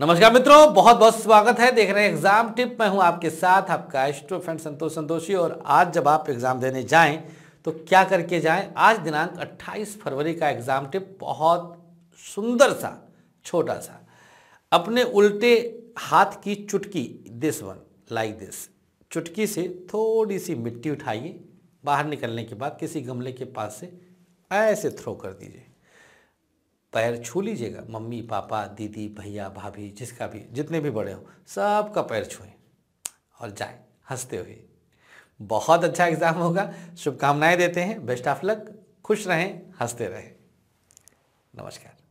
नमस्कार मित्रों बहुत बहुत स्वागत है देख रहे हैं एग्जाम टिप मैं हूं आपके साथ आपका एस्ट्रो फ्रेंड संतोष संतोषी और आज जब आप एग्जाम देने जाएं तो क्या करके जाएं आज दिनांक 28 फरवरी का एग्जाम टिप बहुत सुंदर सा छोटा सा अपने उल्टे हाथ की चुटकी दिस वन लाइक दिस चुटकी से थोड़ी सी मिट्टी उठाइए बाहर निकलने के बाद किसी गमले के पास से ऐसे थ्रो कर दीजिए पैर छू लीजिएगा मम्मी पापा दीदी भैया भाभी जिसका भी जितने भी बड़े हो सबका पैर छुएं और जाए हंसते हुए बहुत अच्छा एग्ज़ाम होगा शुभकामनाएं देते हैं बेस्ट ऑफ लक खुश रहें हंसते रहें नमस्कार